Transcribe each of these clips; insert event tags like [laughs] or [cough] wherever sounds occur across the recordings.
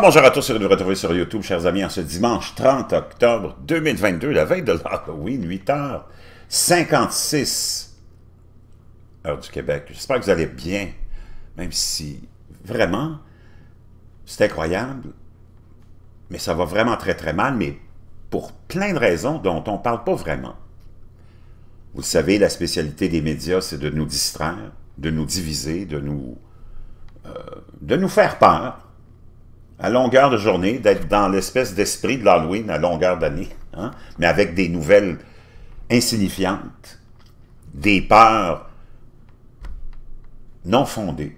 bonjour à tous, et de vous retrouver sur YouTube, chers amis, en ce dimanche 30 octobre 2022, la veille de l'Halloween, 8h56, heure du Québec. J'espère que vous allez bien, même si vraiment, c'est incroyable, mais ça va vraiment très très mal, mais pour plein de raisons dont on ne parle pas vraiment. Vous le savez, la spécialité des médias, c'est de nous distraire, de nous diviser, de nous, euh, de nous faire peur, à longueur de journée, d'être dans l'espèce d'esprit de l'Halloween à longueur d'année, hein, mais avec des nouvelles insignifiantes, des peurs non fondées.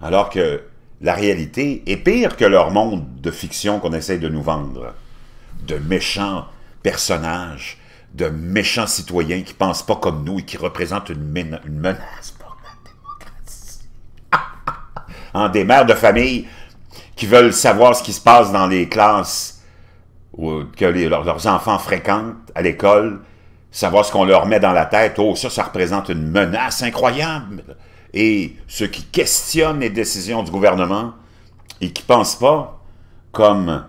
Alors que la réalité est pire que leur monde de fiction qu'on essaye de nous vendre. De méchants personnages, de méchants citoyens qui pensent pas comme nous et qui représentent une, menace pour la démocratie. [laughs] en des mères de famille qui veulent savoir ce qui se passe dans les classes que leurs enfants fréquentent à l'école, savoir ce qu'on leur met dans la tête. Oh, ça, ça représente une menace incroyable. Et ceux qui questionnent les décisions du gouvernement et qui ne pensent pas comme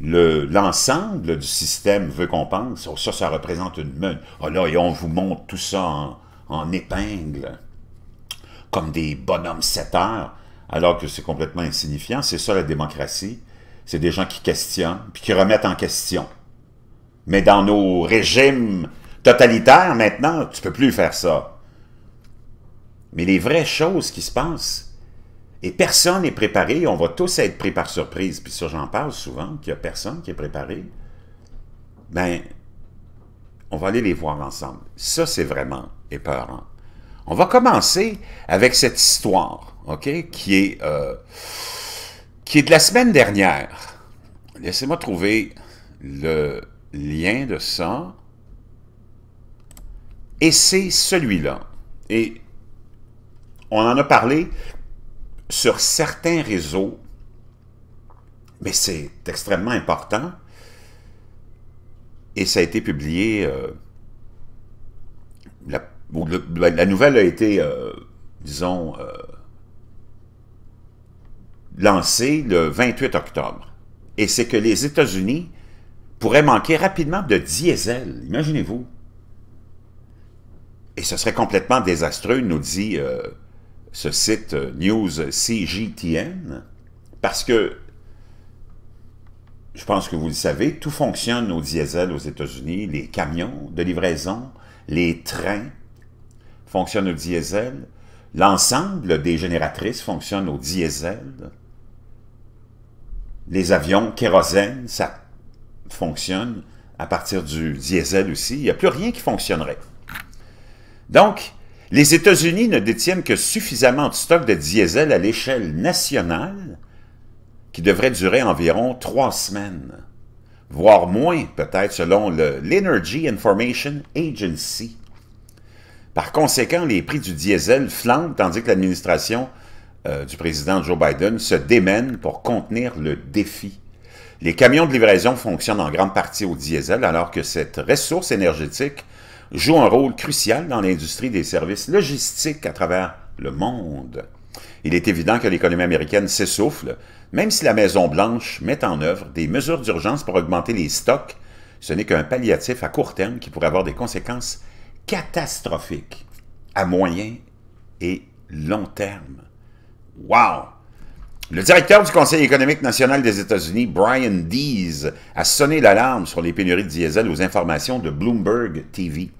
l'ensemble du système veut qu'on pense, oh, ça, ça représente une menace. Oh là, et on vous montre tout ça en, épingle, comme des bonhommes 7 heures alors que c'est complètement insignifiant. C'est ça la démocratie. C'est des gens qui questionnent, puis qui remettent en question. Mais dans nos régimes totalitaires, maintenant, tu ne peux plus faire ça. Mais les vraies choses qui se passent, et personne n'est préparé, on va tous être pris par surprise, puis ça j'en parle souvent, qu'il n'y a personne qui est préparé, ben, on va aller les voir ensemble. Ça, c'est vraiment épeurant. On va commencer avec cette histoire qui est, euh, qui est de la semaine dernière. Laissez-moi trouver le lien de ça. Et c'est celui-là. Et on en a parlé sur certains réseaux, mais c'est extrêmement important. Et ça a été publié... Euh, la, nouvelle a été, euh, disons, lancé le 28 octobre. Et c'est que les États-Unis pourraient manquer rapidement de diesel, imaginez-vous. Et ce serait complètement désastreux, nous dit euh, ce site euh, News CGTN, parce que, je pense que vous le savez, tout fonctionne au diesel aux États-Unis, les camions de livraison, les trains fonctionnent au diesel, l'ensemble des génératrices fonctionne au diesel, les avions, kérosène, ça fonctionne à partir du diesel aussi. Il n'y a plus rien qui fonctionnerait. Donc, les États-Unis ne détiennent que suffisamment de stock de diesel à l'échelle nationale qui devrait durer environ trois semaines, voire moins peut-être selon l'Energy Information Agency. Par conséquent, les prix du diesel flambent tandis que l'administration euh, du président Joe Biden se démène pour contenir le défi. Les camions de livraison fonctionnent en grande partie au diesel, alors que cette ressource énergétique joue un rôle crucial dans l'industrie des services logistiques à travers le monde. Il est évident que l'économie américaine s'essouffle, même si la Maison-Blanche met en œuvre des mesures d'urgence pour augmenter les stocks, ce n'est qu'un palliatif à court terme qui pourrait avoir des conséquences catastrophiques à moyen et long terme. Wow! Le directeur du Conseil économique national des États-Unis, Brian Dees, a sonné l'alarme sur les pénuries de diesel aux informations de Bloomberg TV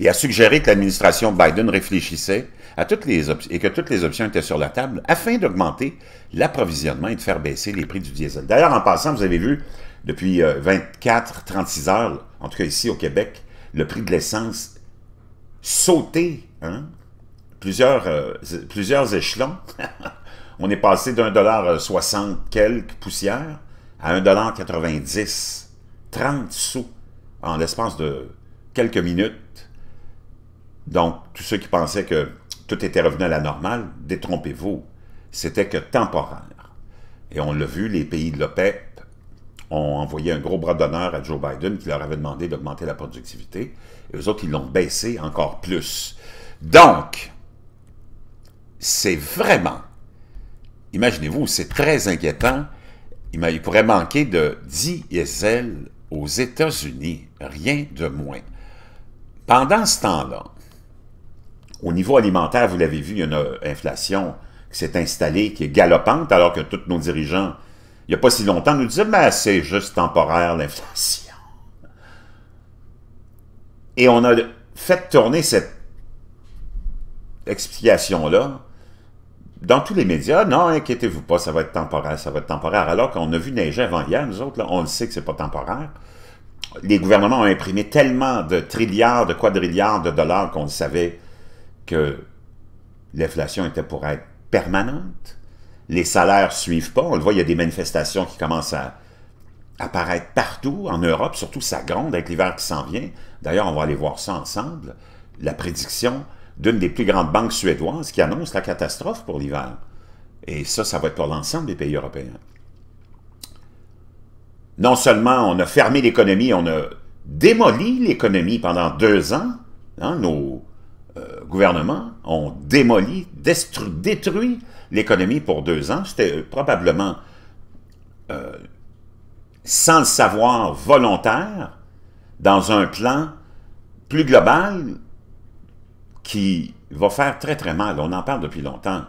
et a suggéré que l'administration Biden réfléchissait à toutes les et que toutes les options étaient sur la table afin d'augmenter l'approvisionnement et de faire baisser les prix du diesel. D'ailleurs, en passant, vous avez vu, depuis 24-36 euh, heures, en tout cas ici au Québec, le prix de l'essence sauter. Hein? plusieurs, euh, plusieurs échelons. [laughs] on est passé d'un dollar euh, soixante quelques poussières à dollar quatre-vingt-dix. 30 sous en l'espace de quelques minutes. Donc, tous ceux qui pensaient que tout était revenu à la normale, détrompez-vous, c'était que temporaire. Et on l'a vu, les pays de l'OPEP ont envoyé un gros bras d'honneur à Joe Biden qui leur avait demandé d'augmenter la productivité. Et eux autres, ils l'ont baissé encore plus. Donc, c'est vraiment, imaginez-vous, c'est très inquiétant, il pourrait manquer de diesel aux États-Unis, rien de moins. Pendant ce temps-là, au niveau alimentaire, vous l'avez vu, il y a une euh, inflation qui s'est installée, qui est galopante, alors que tous nos dirigeants, il n'y a pas si longtemps, nous disaient « mais c'est juste temporaire l'inflation ». Et on a fait tourner cette explication-là dans tous les médias, non, inquiétez-vous pas, ça va être temporaire, ça va être temporaire. Alors qu'on a vu neiger avant hier, nous autres, on le sait que c'est pas temporaire. Les gouvernements ont imprimé tellement de trilliards, de quadrilliards de dollars qu'on savait que l'inflation était pour être permanente. Les salaires suivent pas. On le voit, il y a des manifestations qui commencent à apparaître partout en Europe, surtout ça gronde avec l'hiver qui s'en vient. D'ailleurs, on va aller voir ça ensemble. La prédiction d'une des plus grandes banques suédoises qui annonce la catastrophe pour l'hiver. Et ça, ça va être pour l'ensemble des pays européens. Non seulement on a fermé l'économie, on a démoli l'économie pendant deux ans, hein, nos euh, gouvernements ont démoli, détruit l'économie pour deux ans. C'était euh, probablement, euh, sans le savoir, volontaire, dans un plan plus global qui va faire très, très mal. On en parle depuis longtemps.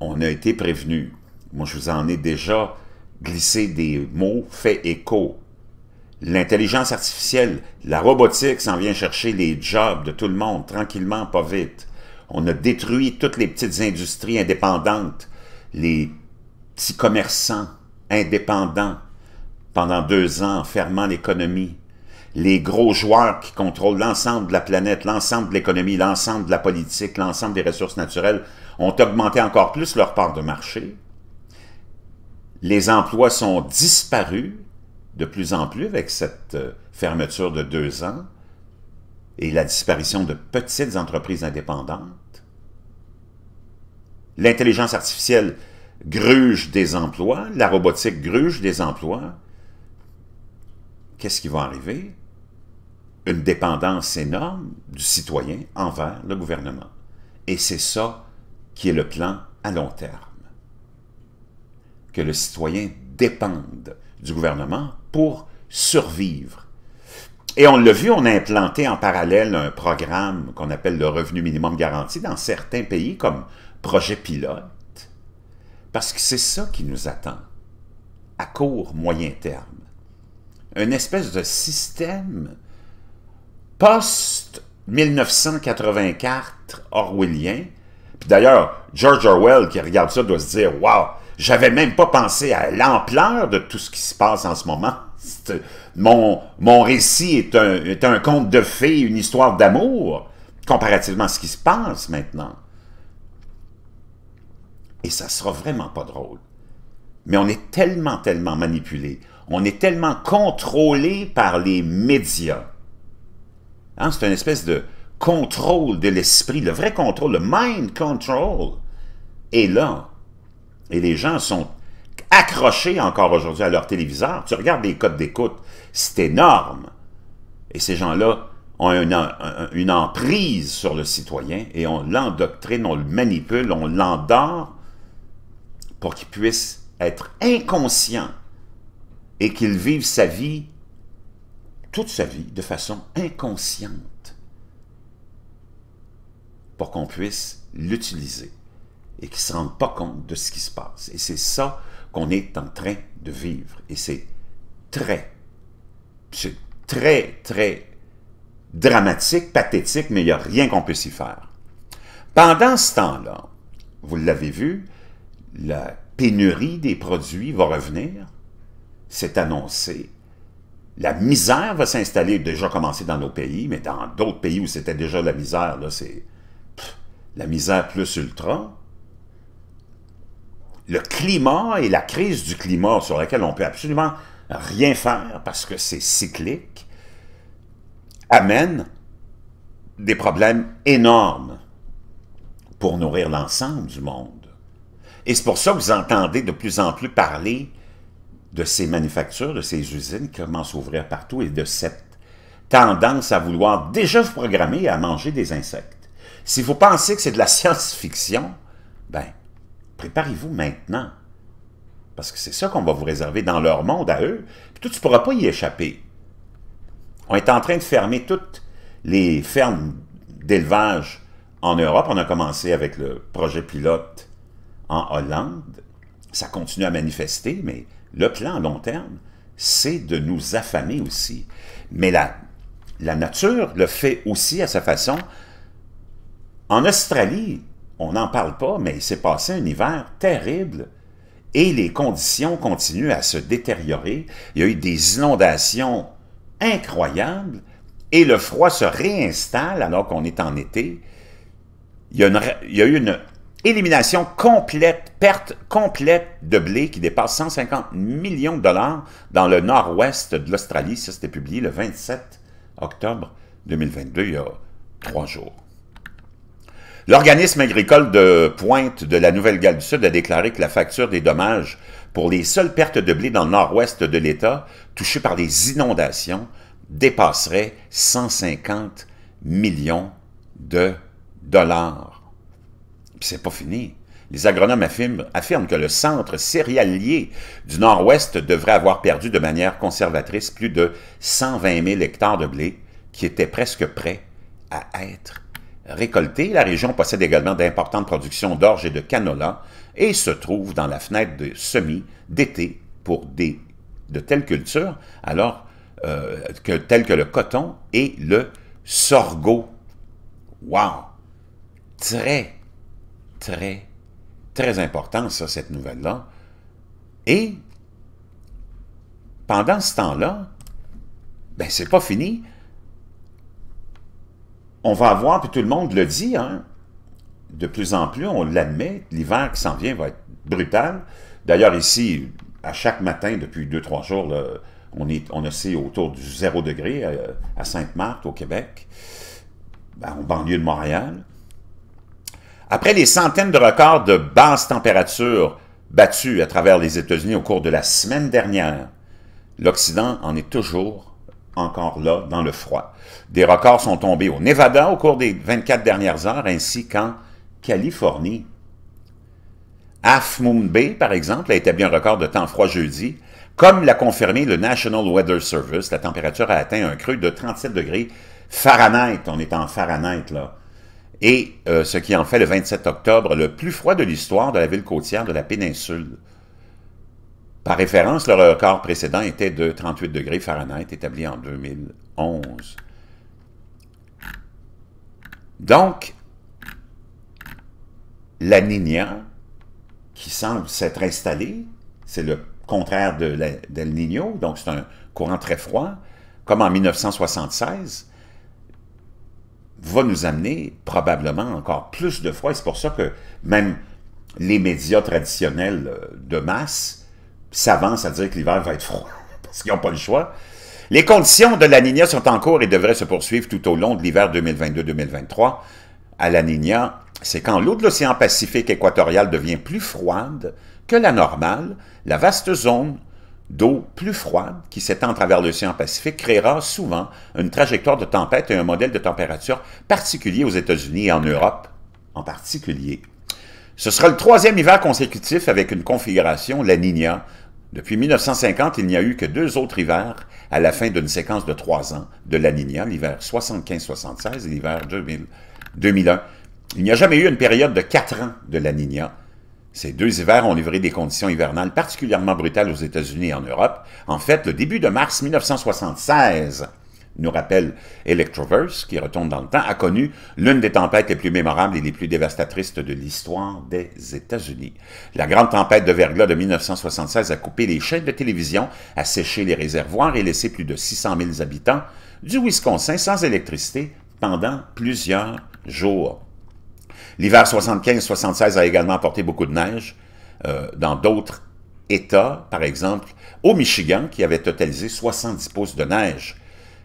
On a été prévenu. Moi, je vous en ai déjà glissé des mots, fait écho. L'intelligence artificielle, la robotique s'en vient chercher les jobs de tout le monde, tranquillement, pas vite. On a détruit toutes les petites industries indépendantes, les petits commerçants indépendants pendant deux ans fermant l'économie les gros joueurs qui contrôlent l'ensemble de la planète, l'ensemble de l'économie, l'ensemble de la politique, l'ensemble des ressources naturelles, ont augmenté encore plus leur part de marché. Les emplois sont disparus de plus en plus avec cette euh, fermeture de deux ans et la disparition de petites entreprises indépendantes. L'intelligence artificielle gruge des emplois, la robotique gruge des emplois. Qu'est-ce qui va arriver? une dépendance énorme du citoyen envers le gouvernement. Et c'est ça qui est le plan à long terme. Que le citoyen dépende du gouvernement pour survivre. Et on l'a vu, on a implanté en parallèle un programme qu'on appelle le revenu minimum garanti dans certains pays comme projet pilote, parce que c'est ça qui nous attend à court, moyen terme. Une espèce de système post-1984 orwellien. Puis d'ailleurs, George Orwell qui regarde ça doit se dire « Wow, j'avais même pas pensé à l'ampleur de tout ce qui se passe en ce moment. Mon, mon récit est un, est un conte de fées, une histoire d'amour, comparativement à ce qui se passe maintenant. » Et ça sera vraiment pas drôle. Mais on est tellement, tellement manipulé. On est tellement contrôlé par les médias Hein, c'est une espèce de contrôle de l'esprit, le vrai contrôle, le mind control est là. Et les gens sont accrochés encore aujourd'hui à leur téléviseur. Tu regardes les codes d'écoute, c'est énorme. Et ces gens-là ont une, une, emprise sur le citoyen et on l'endoctrine, on le manipule, on l'endort pour qu'il puisse être inconscient et qu'il vive sa vie toute sa vie de façon inconsciente pour qu'on puisse l'utiliser et qu'il ne se rende pas compte de ce qui se passe. Et c'est ça qu'on est en train de vivre. Et c'est très, c'est très, très dramatique, pathétique, mais il n'y a rien qu'on puisse y faire. Pendant ce temps-là, vous l'avez vu, la pénurie des produits va revenir. C'est annoncé la misère va s'installer, déjà commencé dans nos pays, mais dans d'autres pays où c'était déjà la misère, là, c'est la misère plus ultra. Le climat et la crise du climat sur laquelle on peut absolument rien faire parce que c'est cyclique, amène des problèmes énormes pour nourrir l'ensemble du monde. Et c'est pour ça que vous entendez de plus en plus parler de ces manufactures, de ces usines qui commencent à ouvrir partout et de cette tendance à vouloir déjà vous programmer à manger des insectes. Si vous pensez que c'est de la [laughs] science-fiction, ben, préparez-vous maintenant. Parce que c'est ça qu'on va vous réserver dans leur monde à eux. Puis tout, tu ne pourras pas y échapper. On est en train de fermer toutes les fermes d'élevage en Europe. On a commencé avec le projet pilote en Hollande. Ça continue à manifester, mais le plan à long terme, c'est de nous affamer aussi. Mais la, nature le fait aussi à sa façon. En Australie, on n'en parle pas, mais il s'est passé un hiver terrible et les conditions continuent à se détériorer. Il y a eu des inondations incroyables et le froid se réinstalle alors qu'on est en été. Il y a, il y a eu une Élimination complète, perte complète de blé qui dépasse 150 millions de dollars dans le nord-ouest de l'Australie. Ça, c'était publié le 27 octobre 2022, il y a trois jours. L'organisme agricole de pointe de la Nouvelle-Galles du Sud a déclaré que la facture des dommages pour les seules pertes de blé dans le nord-ouest de l'État, touchées par des inondations, dépasserait 150 millions de dollars c'est pas fini. Les agronomes affirment, que le centre céréalier du Nord-Ouest devrait avoir perdu de manière conservatrice plus de 120 000 hectares de blé qui étaient presque prêts à être récoltés. La région possède également d'importantes productions d'orge et de canola et se trouve dans la fenêtre de semis d'été pour des, de telles cultures, alors euh, que, telles que le coton et le sorgho. Wow! Très très, très important, ça, cette nouvelle-là. Et pendant ce temps-là, ben c'est pas fini. On va avoir, puis tout le monde le dit, hein, de plus en plus, on l'admet, l'hiver qui s'en vient va être brutal. D'ailleurs, ici, à chaque matin, depuis deux, trois jours, on, est, on autour du zéro degré euh, à, Sainte-Marthe, au Québec, ben, en banlieue de Montréal. Après les centaines de records de basses températures battus à travers les États-Unis au cours de la semaine dernière, l'Occident en est toujours encore là dans le froid. Des records sont tombés au Nevada au cours des 24 dernières heures ainsi qu'en Californie. Half Moon Bay, par exemple, a établi un record de temps froid jeudi. Comme l'a confirmé le National Weather Service, la température a atteint un creux de 37 degrés Fahrenheit. On est en Fahrenheit, là et euh, ce qui en fait le 27 octobre le plus froid de l'histoire de la ville côtière de la péninsule. Par référence, le record précédent était de 38 degrés Fahrenheit, établi en 2011. Donc, la Nina, qui semble s'être installée, c'est le contraire de d'El Niño, donc c'est un courant très froid, comme en 1976, va nous amener probablement encore plus de froid. C'est pour ça que même les médias traditionnels euh, de masse s'avancent à dire que l'hiver va être froid, [laughs] parce qu'ils n'ont pas le choix. Les conditions de la Nina sont en cours et devraient se poursuivre tout au long de l'hiver 2022-2023. À la Nina, c'est quand l'eau de l'océan Pacifique équatorial devient plus froide que la normale, la vaste zone d'eau plus froide qui s'étend à travers l'océan Pacifique créera souvent une trajectoire de tempête et un modèle de température particulier aux États-Unis et en Europe en particulier. Ce sera le troisième hiver consécutif avec une configuration, la Niña. Depuis 1950, il n'y a eu que deux autres hivers à la fin d'une séquence de trois ans de la Niña, l'hiver 75-76 et l'hiver 2001. Il n'y a jamais eu une période de quatre ans de la Niña. Ces deux hivers ont livré des conditions hivernales particulièrement brutales aux États-Unis et en Europe. En fait, le début de mars 1976 nous rappelle Electroverse, qui retourne dans le temps, a connu l'une des tempêtes les plus mémorables et les plus dévastatrices de l'histoire des États-Unis. La grande tempête de verglas de 1976 a coupé les chaînes de télévision, a séché les réservoirs et laissé plus de 600 000 habitants du Wisconsin sans électricité pendant plusieurs jours. L'hiver 75-76 a également apporté beaucoup de neige euh, dans d'autres États, par exemple au Michigan, qui avait totalisé 70 pouces de neige.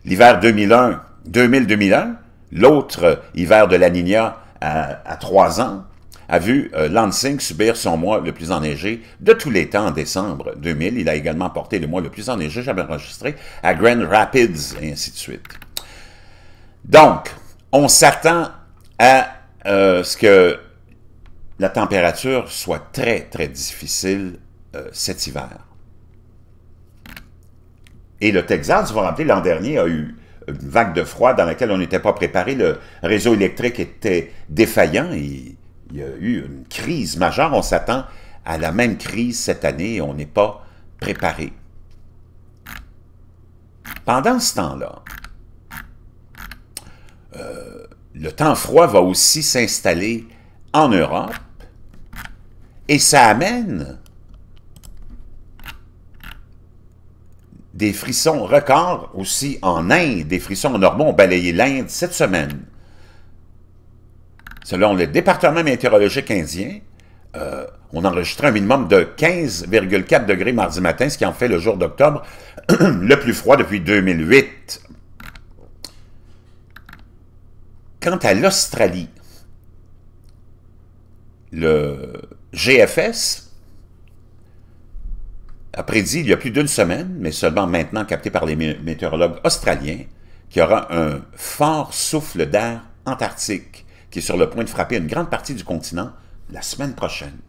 L'hiver 2001, 2000-2001, l'autre hiver de la Nina à, trois ans, a vu euh, Lansing subir son mois le plus enneigé de tous les temps en décembre 2000. Il a également porté le mois le plus enneigé jamais enregistré à Grand Rapids, et ainsi de suite. Donc, on s'attend à euh, ce que la température soit très, très difficile euh, cet hiver. Et le Texas, vous vous rappelez, l'an dernier a eu une vague de froid dans laquelle on n'était pas préparé. Le réseau électrique était défaillant et il y a eu une crise majeure. On s'attend à la même crise cette année et on n'est pas préparé. Pendant ce temps-là, euh, le temps froid va aussi s'installer en Europe et ça amène des frissons records aussi en Inde. Des frissons normaux ont balayé l'Inde cette semaine. Selon le département météorologique indien, euh, on enregistre un minimum de 15,4 degrés mardi matin, ce qui en fait le jour d'octobre [clears throat] le plus froid depuis 2008. Quant à l'Australie, le GFS a prédit il y a plus d'une semaine, mais seulement maintenant capté par les météorologues australiens, qu'il y aura un fort souffle d'air antarctique qui est sur le point de frapper une grande partie du continent la semaine prochaine.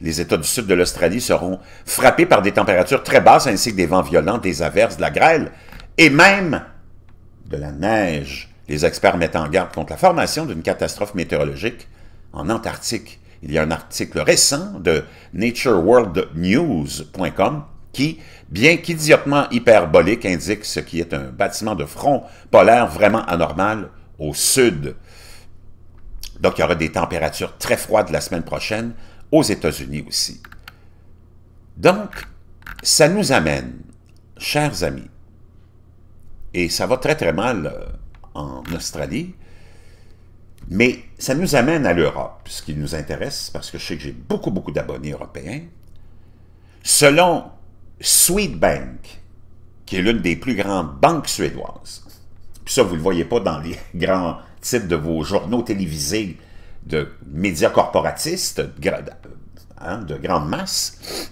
Les États du sud de l'Australie seront frappés par des températures très basses ainsi que des vents violents, des averses, de la grêle et même de la neige les experts mettent en garde contre la formation d'une catastrophe météorologique en Antarctique. Il y a un article récent de natureworldnews.com qui, bien qu'idiotement hyperbolique, indique ce qui est un bâtiment de front polaire vraiment anormal au sud. Donc, il y aura des températures très froides la semaine prochaine, aux États-Unis aussi. Donc, ça nous amène, chers amis, et ça va très très mal euh, en Australie. Mais ça nous amène à l'Europe, ce qui nous intéresse, parce que je sais que j'ai beaucoup, beaucoup d'abonnés européens. Selon Swedbank, qui est l'une des plus grandes banques suédoises, puis ça, vous ne le voyez pas dans les [laughs] grands titres de vos journaux télévisés de médias corporatistes, de, hein, de grande masse,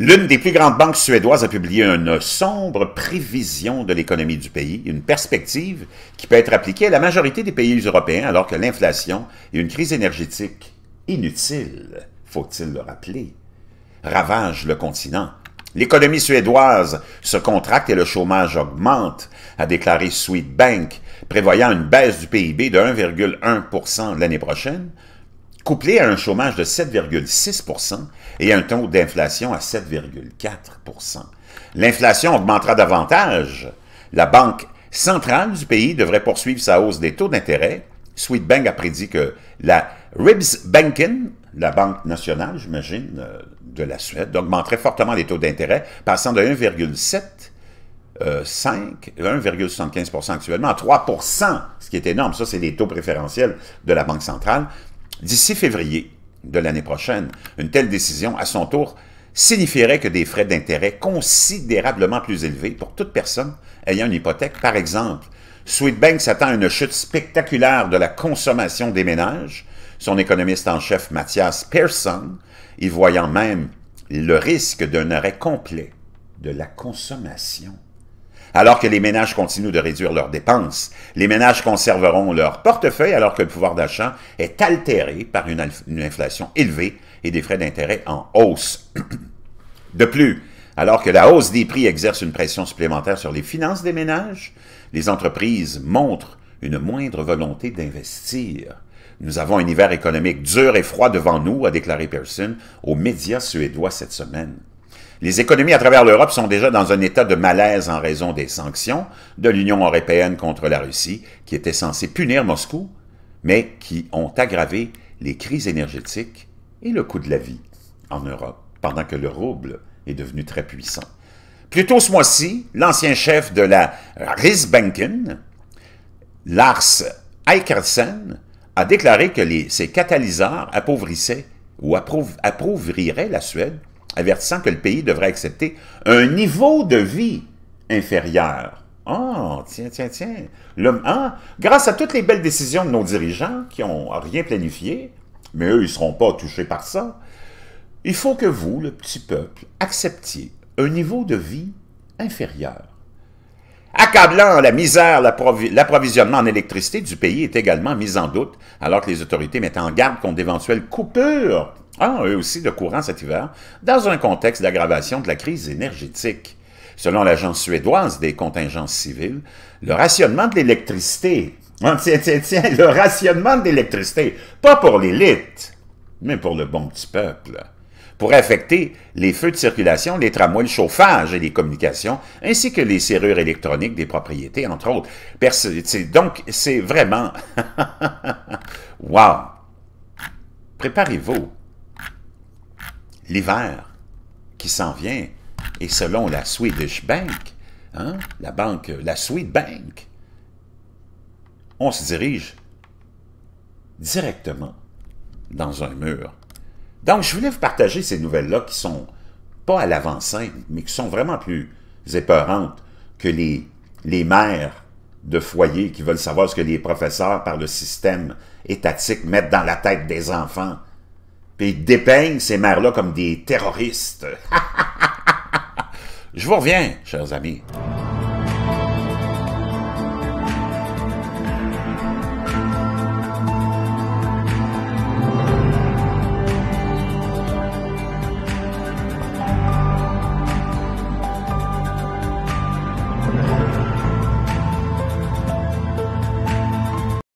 L'une des plus grandes banques suédoises a publié une euh, sombre prévision de l'économie du pays, une perspective qui peut être appliquée à la majorité des pays européens alors que l'inflation et une crise énergétique inutile, faut-il le rappeler, ravagent le continent. L'économie suédoise se contracte et le chômage augmente, a déclaré Swedbank, prévoyant une baisse du PIB de 1,1 l'année prochaine, couplé à un chômage de 7,6 et un taux d'inflation à 7,4 L'inflation augmentera davantage. La Banque centrale du pays devrait poursuivre sa hausse des taux d'intérêt. Sweetbank a prédit que la Ribs la Banque nationale, j'imagine, euh, de la Suède, augmenterait fortement les taux d'intérêt, passant de 1,75 1,75 euh, actuellement, à 3 ce qui est énorme. Ça, c'est les taux préférentiels de la Banque centrale. D'ici février de l'année prochaine, une telle décision, à son tour, signifierait que des frais d'intérêt considérablement plus élevés pour toute personne ayant une hypothèque, par exemple, Sweetbank s'attend à une chute spectaculaire de la consommation des ménages. Son économiste en chef Mathias Pearson y voyant même le risque d'un arrêt complet de la consommation. Alors que les ménages continuent de réduire leurs dépenses, les ménages conserveront leur portefeuille alors que le pouvoir d'achat est altéré par une, inflation élevée et des frais d'intérêt en hausse. [clears throat] de plus, alors que la hausse des prix exerce une pression supplémentaire sur les finances des ménages, les entreprises montrent une moindre volonté d'investir. Nous avons un hiver économique dur et froid devant nous, a déclaré Pearson aux médias suédois cette semaine. Les économies à travers l'Europe sont déjà dans un état de malaise en raison des sanctions de l'Union européenne contre la Russie, qui étaient censées punir Moscou, mais qui ont aggravé les crises énergétiques et le coût de la vie en Europe, pendant que le rouble est devenu très puissant. Plus tôt ce mois-ci, l'ancien chef de la Riesbanken, Lars Eikersen, a déclaré que ses catalyseurs appauvrissaient ou appauvriraient la Suède avertissant que le pays devrait accepter un niveau de vie inférieur. Oh, tiens, tiens, tiens. Ah, grâce à toutes les belles décisions de nos dirigeants qui n'ont rien planifié, mais eux, ils ne seront pas touchés par ça, il faut que vous, le petit peuple, acceptiez un niveau de vie inférieur. Accablant, la misère, l'approvisionnement en électricité du pays est également mis en doute, alors que les autorités mettent en garde contre d'éventuelles coupures ah, eux aussi de courant cet hiver, dans un contexte d'aggravation de la crise énergétique. Selon l'agence suédoise des contingences civiles, le rationnement de l'électricité, [laughs] tiens, tiens, tiens, le rationnement de l'électricité, pas pour l'élite, mais pour le bon petit peuple, pourrait affecter les feux de circulation, les tramways, le chauffage et les communications, ainsi que les serrures électroniques des propriétés, entre autres. donc, c'est vraiment... [laughs] wow! Préparez-vous l'hiver qui s'en vient, et selon la Swedish Bank, hein, la banque, la bank on se dirige directement dans un mur. Donc, je voulais vous partager ces nouvelles-là qui sont pas à lavant mais qui sont vraiment plus épeurantes que les, les mères de foyers qui veulent savoir ce que les professeurs, par le système étatique, mettent dans la tête des enfants puis ils dépeignent ces mères-là comme des terroristes. [laughs] Je vous reviens, chers amis.